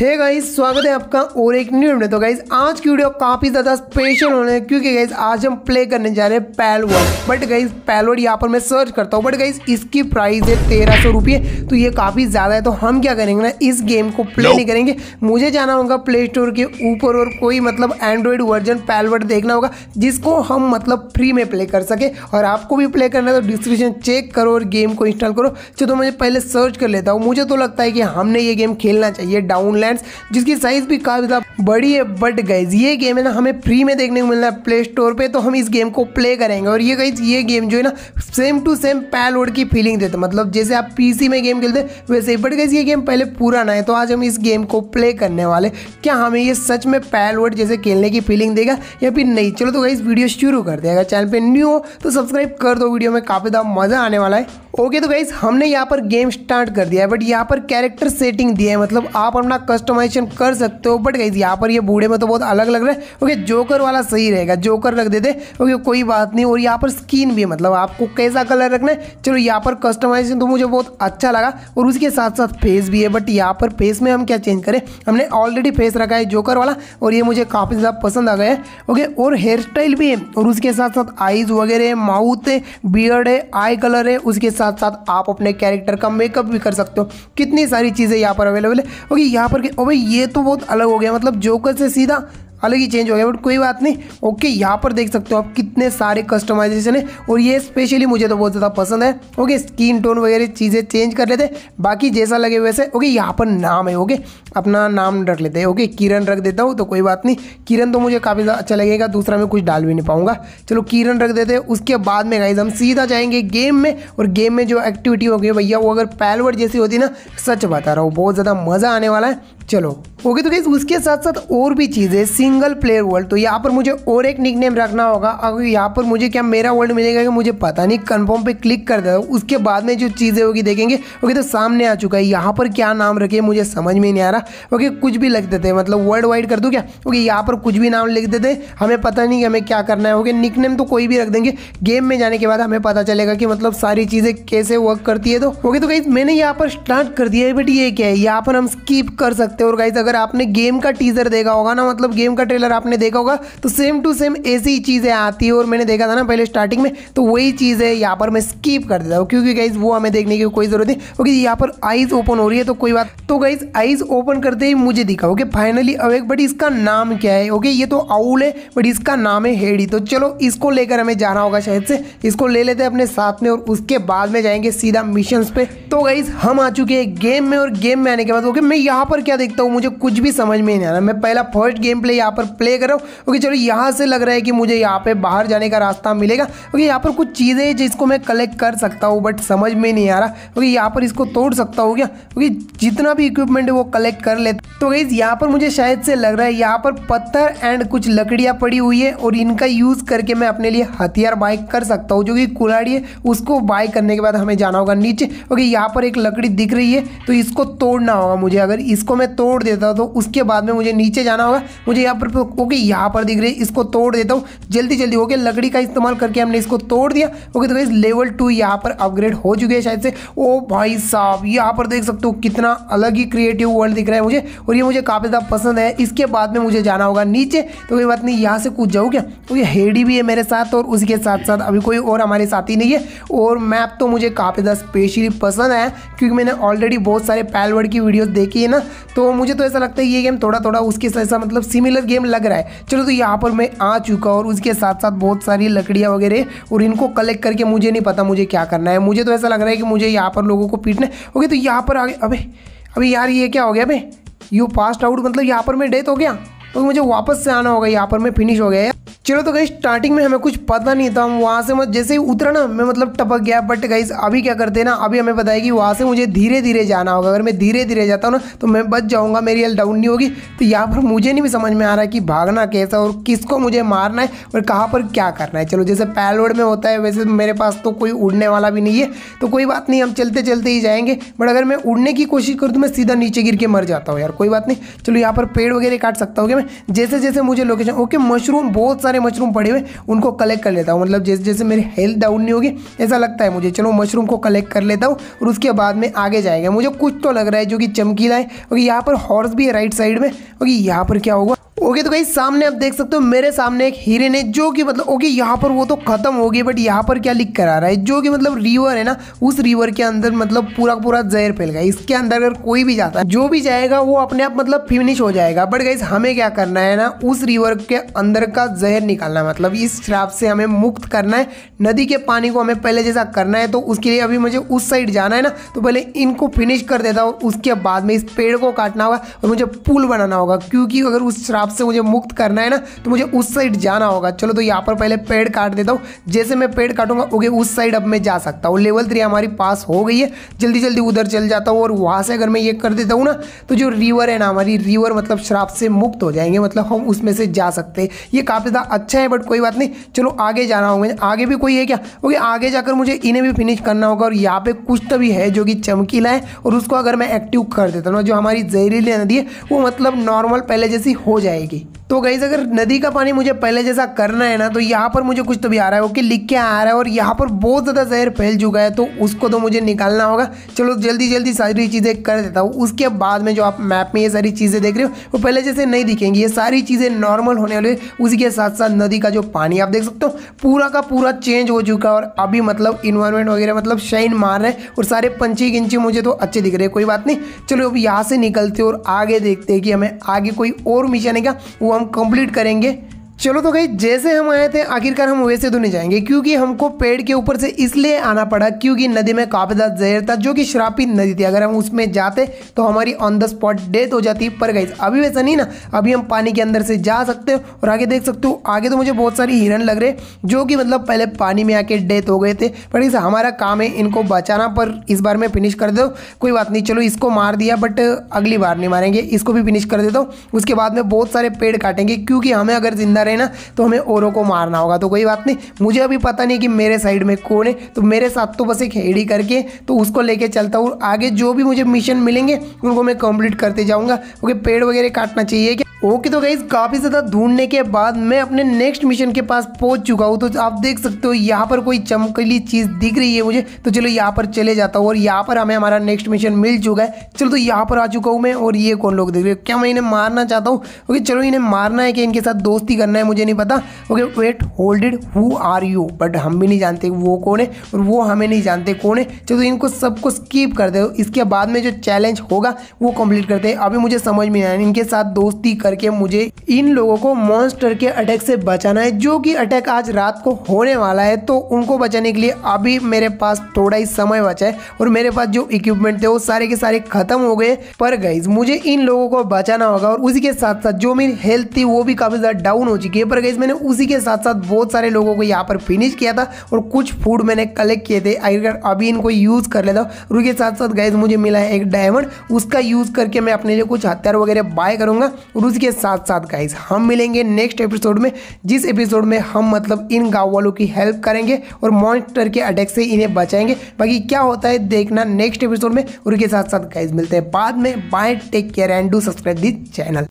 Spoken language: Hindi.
हे गाइज स्वागत है आपका और एक न्यू वीडियो तो गाइज आज की वीडियो काफ़ी ज़्यादा स्पेशल होने है क्योंकि गाइज आज हम प्ले करने जा रहे हैं पैलवर्ड बट गाइज पैलवर्ड यहाँ पर मैं सर्च करता हूँ बट गाइज इसकी प्राइस है तेरह सौ रुपये तो ये काफ़ी ज़्यादा है तो हम क्या करेंगे ना इस गेम को प्ले नहीं करेंगे मुझे जाना होगा प्ले स्टोर के ऊपर और कोई मतलब एंड्रॉयड वर्जन पैलवर्ड देखना होगा जिसको हम मतलब फ्री में प्ले कर सके और आपको भी प्ले करना है तो डिस्क्रिप्शन चेक करो और गेम को इंस्टॉल करो चलो मुझे पहले सर्च कर लेता हूँ मुझे तो लगता है कि हमने ये गेम खेलना चाहिए डाउनलाइन लैंड जिसकी साइज़ भी काफ़ी बड़ी है बट गाइज ये गेम है ना हमें फ्री में देखने को मिलना है प्ले स्टोर पे तो हम इस गेम को प्ले करेंगे और ये गाइज ये गेम जो है ना सेम टू सेम पैलोड की फीलिंग देता मतलब जैसे आप पीसी में गेम खेलते वैसे ही बट गाइज ये गेम पहले पूरा ना है तो आज हम इस गेम को प्ले करने वाले क्या हमें ये सच में पैलोड जैसे खेलने की फीलिंग देगा या फिर नहीं चलो तो गाइज वीडियो शुरू कर देगा चैनल पर न्यू हो तो सब्सक्राइब कर दो वीडियो में काफ़ी ज़्यादा मज़ा आने वाला है ओके तो गाइज हमने यहाँ पर गेम स्टार्ट कर दिया है बट यहाँ पर कैरेक्टर सेटिंग दिया है मतलब आप अपना कस्टमाइजेशन कर सकते हो बट गई यहाँ पर ये बूढ़े में तो बहुत अलग लग रहा है ओके जोकर वाला सही रहेगा जोकर रख देते ओके कोई बात नहीं और यहाँ पर स्किन भी है मतलब आपको कैसा कलर रखना है चलो यहाँ पर कस्टमाइजेशन तो मुझे बहुत अच्छा लगा और उसके साथ साथ फेस भी है बट यहाँ पर फेस में हम क्या चेंज करें हमने ऑलरेडी फेस रखा है जोकर वाला और ये मुझे काफ़ी ज़्यादा पसंद आ गया है ओके और हेयर स्टाइल भी है और उसके साथ साथ आईज वगैरह है माउथ है बियर्ड है आई कलर है उसके साथ साथ आप अपने कैरेक्टर का मेकअप भी कर सकते हो कितनी सारी चीज़ें यहाँ पर अवेलेबल है ओके यहाँ पर लगे ओ भाई ये तो बहुत अलग हो गया मतलब जोकर से सीधा अलग ही चेंज हो गया बट कोई बात नहीं ओके यहाँ पर देख सकते हो आप कितने सारे कस्टमाइजेशन है और ये स्पेशली मुझे तो बहुत ज़्यादा पसंद है ओके स्किन टोन वगैरह चीज़ें चेंज कर लेते बाकी जैसा लगे वैसे ओके यहाँ पर नाम है ओके अपना नाम रख लेते हैं ओके किरण रख देता हूँ तो कोई बात नहीं किरण तो मुझे काफ़ी अच्छा लगेगा दूसरा मैं कुछ डाल भी नहीं पाऊंगा चलो किरण रख देते हैं उसके बाद में गाइज हम सीधा जाएंगे गेम में और गेम में जो एक्टिविटी होगी भैया वो अगर पैलवर्ड जैसी होती ना सच बता रहा हूँ बहुत ज़्यादा मज़ा आने वाला है चलो ओके तो गैस उसके साथ साथ और भी चीज़ें सिंगल प्लेयर वर्ल्ड तो यहाँ पर मुझे और एक निक नेम रखना होगा अगर यहाँ पर मुझे क्या मेरा वर्ल्ड मिलेगा कि मुझे पता नहीं कन्फर्म पे क्लिक कर देता उसके बाद में जो चीज़ें होगी देखेंगे ओके तो सामने आ चुका है यहाँ पर क्या नाम रखे मुझे समझ में नहीं आ रहा ओके कुछ भी लिख देते हैं मतलब वर्ल्ड वाइड कर दूँ क्या ओके यहाँ पर कुछ भी नाम लिख देते हैं हमें पता नहीं कि हमें क्या करना है ओके निक नेम तो कोई भी रख देंगे गेम में जाने के बाद हमें पता चलेगा कि मतलब सारी चीज़ें कैसे वर्क करती है तो ओके तो गई मैंने यहाँ पर स्टार्ट कर दिया है बट ये क्या है यहाँ पर हम स्कीप कर सकते सकते हो और गाइज अगर आपने गेम का टीजर देखा होगा ना मतलब गेम का ट्रेलर आपने देखा होगा तो सेम टू सेम ऐसी चीज़ें आती है और मैंने देखा था ना पहले स्टार्टिंग में तो वही चीज़ है यहाँ पर मैं स्कीप कर देता हूँ क्योंकि गाइज वो हमें देखने की कोई ज़रूरत नहीं क्योंकि यहाँ पर आइज़ ओपन हो रही है तो कोई बात तो गाइज आइज़ ओपन करते ही मुझे दिखा ओके फाइनली अवेक बट इसका नाम क्या है ओके ये तो आउल है बट इसका नाम है हेडी तो चलो इसको लेकर हमें जाना होगा शायद से इसको ले लेते हैं अपने साथ में और उसके बाद में जाएंगे सीधा मिशन पे तो गाइज हम आ चुके हैं गेम में और गेम में आने के बाद ओके मैं यहाँ पर क्या देखता हूँ मुझे कुछ भी समझ में नहीं आ रहा मैं पहला फर्स्ट गेम प्ले यहाँ पर प्ले कर रहा हूँ ओके चलो यहाँ से लग रहा है कि मुझे यहाँ पे बाहर जाने का रास्ता मिलेगा ओके यहाँ पर कुछ चीज़ें हैं जिसको मैं कलेक्ट कर सकता हूँ बट समझ में नहीं आ रहा ओके यहाँ पर इसको तोड़ सकता हूँ क्या ओके जितना भी इक्विपमेंट है वो कलेक्ट कर लेते तो गई यहाँ पर मुझे शायद से लग रहा है यहाँ पर पत्थर एंड कुछ लकड़ियाँ पड़ी हुई है और इनका यूज़ करके मैं अपने लिए हथियार बाय कर सकता हूँ जो कि कुलाड़ी है उसको बाय करने के बाद हमें जाना होगा नीचे ओके यहाँ पर एक लकड़ी दिख रही है तो इसको तोड़ना होगा मुझे अगर इसको मैं तोड़ देता हूँ तो उसके बाद में मुझे नीचे जाना होगा मुझे यहाँ पर ओके यहाँ पर दिख रही है इसको तोड़ देता हूँ जल्दी जल्दी ओके लकड़ी का इस्तेमाल करके हमने इसको तोड़ दिया ओके तो गाइज लेवल टू यहाँ पर अपग्रेड हो चुके हैं शायद से ओ भाई साहब यहाँ पर देख सकते हो कितना अलग ही क्रिएटिव वर्ल्ड दिख रहा है मुझे और ये मुझे काफ़ी ज़्यादा पसंद है इसके बाद में मुझे जाना होगा नीचे तो कोई बात नहीं यहाँ से कूद जाऊँ क्या तो ये हेडी भी है मेरे साथ और उसके साथ साथ अभी कोई और हमारे ही नहीं है और मैप तो मुझे काफ़ी ज़्यादा स्पेशली पसंद है क्योंकि मैंने ऑलरेडी बहुत सारे पैलवर्ड की वीडियोज़ देखी है ना तो मुझे तो ऐसा लगता है ये गेम थोड़ा थोड़ा उसके ऐसा मतलब सिमिलर गेम लग रहा है चलो तो यहाँ पर मैं आ चुका और उसके साथ साथ बहुत सारी लकड़ियाँ वगैरह और इनको कलेक्ट करके मुझे नहीं पता मुझे क्या करना है मुझे तो ऐसा लग रहा है कि मुझे यहाँ पर लोगों को पीटना ओके तो यहाँ पर आगे अबे अभी यार ये क्या हो गया अभी यू पास्ट आउट मतलब यहाँ पर मैं डेथ हो गया तो मुझे वापस से आना होगा यहाँ पर मैं फिनिश हो गया चलो तो गई स्टार्टिंग में हमें कुछ पता नहीं था हम वहाँ से मत जैसे ही उतरा ना मैं मतलब टपक गया बट गाइज अभी क्या करते हैं ना अभी हमें बताया कि वहाँ से मुझे धीरे धीरे जाना होगा अगर मैं धीरे धीरे जाता हूँ ना तो मैं बच जाऊँगा मेरी हल डाउन नहीं होगी तो यहाँ पर मुझे नहीं भी समझ में आ रहा कि भागना कैसा और किसको मुझे मारना है और कहाँ पर क्या करना है चलो जैसे पैलवर्ड में होता है वैसे मेरे पास तो कोई उड़ने वाला भी नहीं है तो कोई बात नहीं हम चलते चलते ही जाएंगे बट अगर मैं उड़ने की कोशिश करूँ तो मैं सीधा नीचे गिर के मर जाता हूँ यार कोई बात नहीं चलो यहाँ पर पेड़ वगैरह काट सकता हूँ मैं जैसे जैसे मुझे लोकेशन ओके मशरूम बहुत सारे सारे मशरूम पड़े हुए उनको कलेक्ट कर लेता हूँ मतलब जैसे जैसे मेरी हेल्थ डाउन नहीं होगी ऐसा लगता है मुझे चलो मशरूम को कलेक्ट कर लेता हूँ और उसके बाद में आगे जाएगा मुझे कुछ तो लग रहा है जो कि चमकीला है क्योंकि यहाँ पर हॉर्स भी है राइट साइड में क्योंकि यहाँ पर क्या होगा ओके तो कहीं सामने आप देख सकते हो मेरे सामने एक हिरन है जो कि मतलब ओके यहाँ पर वो तो खत्म हो गई बट यहाँ पर क्या लिख कर आ रहा है जो कि मतलब रिवर है ना उस रिवर के अंदर मतलब पूरा पूरा जहर फैल गया इसके अंदर अगर कोई भी जाता है जो भी जाएगा वो अपने आप मतलब फिनिश हो जाएगा बट गई हमें क्या करना है ना उस रिवर के अंदर का जहर निकालना है मतलब इस श्राप से हमें मुक्त करना है नदी के पानी को हमें पहले जैसा करना है तो उसके लिए अभी मुझे उस साइड जाना है ना तो पहले इनको फिनिश कर देता हूँ उसके बाद में इस पेड़ को काटना होगा और मुझे पुल बनाना होगा क्योंकि अगर उस श्राप पाप से मुझे मुक्त करना है ना तो मुझे उस साइड जाना होगा चलो तो यहाँ पर पहले पेड़ काट देता हूँ जैसे मैं पेड़ काटूंगा ओके उस साइड अब मैं जा सकता हूँ लेवल थ्री हमारी पास हो गई है जल्दी जल्दी उधर चल जाता हूँ और वहाँ से अगर मैं ये कर देता हूँ ना तो जो रिवर है ना हमारी रिवर मतलब श्राप से मुक्त हो जाएंगे मतलब हम उसमें से जा सकते हैं ये काफ़ी ज़्यादा अच्छा है बट कोई बात नहीं चलो आगे जाना होगा आगे भी कोई है क्या ओके आगे जाकर मुझे इन्हें भी फिनिश करना होगा और यहाँ पे कुछ तो भी है जो कि चमकीला है और उसको अगर मैं एक्टिव कर देता हूँ जो हमारी जहरीली नदी है वो मतलब नॉर्मल पहले जैसी हो जाएगी जाएगी तो गाइज अगर नदी का पानी मुझे पहले जैसा करना है ना तो यहाँ पर मुझे कुछ तो भी आ रहा है ओके लिख के आ रहा है और यहाँ पर बहुत ज़्यादा जहर फैल चुका है तो उसको तो मुझे निकालना होगा चलो जल्दी जल्दी सारी चीज़ें कर देता हूँ उसके बाद में जो आप मैप में ये सारी चीज़ें देख रहे हो वो पहले जैसे नहीं दिखेंगी ये सारी चीज़ें नॉर्मल होने वाली उसी के साथ साथ नदी का जो पानी आप देख सकते हो पूरा का पूरा चेंज हो चुका है और अभी मतलब इन्वायरमेंट वगैरह मतलब शाइन मार रहे और सारे पंची गिंची मुझे तो अच्छे दिख रहे हैं कोई बात नहीं चलो अब यहाँ से निकलते और आगे देखते हैं कि हमें आगे कोई और मिशन है गया वो हम कंप्लीट करेंगे चलो तो गई जैसे हम आए थे आखिरकार हम वैसे तो नहीं जाएंगे क्योंकि हमको पेड़ के ऊपर से इसलिए आना पड़ा क्योंकि नदी में काफ़ी ज़्यादा जहर था जो कि श्रापित नदी थी अगर हम उसमें जाते तो हमारी ऑन द स्पॉट डेथ हो जाती पर गई अभी वैसा नहीं ना अभी हम पानी के अंदर से जा सकते हो और आगे देख सकते हो आगे तो मुझे बहुत सारी हिरन लग रहे जो कि मतलब पहले पानी में आके डेथ हो गए थे पर इस हमारा काम है इनको बचाना पर इस बार में फिनिश कर दो कोई बात नहीं चलो इसको मार दिया बट अगली बार नहीं मारेंगे इसको भी फिनिश कर देता हूँ उसके बाद में बहुत सारे पेड़ काटेंगे क्योंकि हमें अगर जिंदा रहे हैं ना तो हमें औरों को मारना होगा तो कोई बात नहीं मुझे अभी पता नहीं कि मेरे साइड में कौन है तो मेरे साथ तो बस एक हेडी करके तो उसको लेके चलता हूँ आगे जो भी मुझे मिशन मिलेंगे उनको मैं कंप्लीट करते जाऊँगा क्योंकि तो पेड़ वगैरह काटना चाहिए कि ओके तो गई काफ़ी ज़्यादा ढूंढने के बाद मैं अपने नेक्स्ट मिशन के पास पहुंच चुका हूं तो आप देख सकते हो यहाँ पर कोई चमकीली चीज़ दिख रही है मुझे तो चलो यहाँ पर चले जाता हूँ और यहाँ पर हमें हमारा नेक्स्ट मिशन मिल चुका है चलो तो यहाँ पर आ चुका हूँ मैं और ये कौन लोग देख रहे हो क्या मैं इन्हें मारना चाहता हूँ ओके चलो इन्हें मारना है कि इनके साथ दोस्ती करना है करना है मुझे नहीं पता okay wait hold holded who are you but हम भी नहीं जानते वो कौन है और वो हमें नहीं जानते कौन है चलो इनको सबको स्कीप कर दे इसके बाद में जो चैलेंज होगा वो कंप्लीट करते हैं अभी मुझे समझ में आया इनके साथ दोस्ती करके मुझे इन लोगों को मॉन्स्टर के अटैक से बचाना है जो कि अटैक आज रात को होने वाला है तो उनको बचाने के लिए अभी मेरे पास थोड़ा ही समय बचा है और मेरे पास जो इक्विपमेंट थे वो सारे के सारे खत्म हो गए पर गई मुझे इन लोगों को बचाना होगा और उसी के साथ साथ जो मेरी हेल्थ थी वो भी काफ़ी ज़्यादा डाउन हो चुकी चुकी है पर गई मैंने उसी के साथ साथ बहुत सारे लोगों को यहाँ पर फिनिश किया था और कुछ फूड मैंने कलेक्ट किए थे आखिरकार अभी इनको यूज़ कर लेता हूँ और उसके साथ साथ गैस मुझे मिला है एक डायमंड उसका यूज़ करके मैं अपने लिए कुछ हथियार वगैरह बाय करूंगा और उसके साथ साथ गाइज हम मिलेंगे नेक्स्ट एपिसोड में जिस एपिसोड में हम मतलब इन गाँव वालों की हेल्प करेंगे और मॉन्स्टर के अटैक से इन्हें बचाएंगे बाकी क्या होता है देखना नेक्स्ट एपिसोड में और उसके साथ साथ गाइज मिलते हैं बाद में bye take care and do subscribe this channel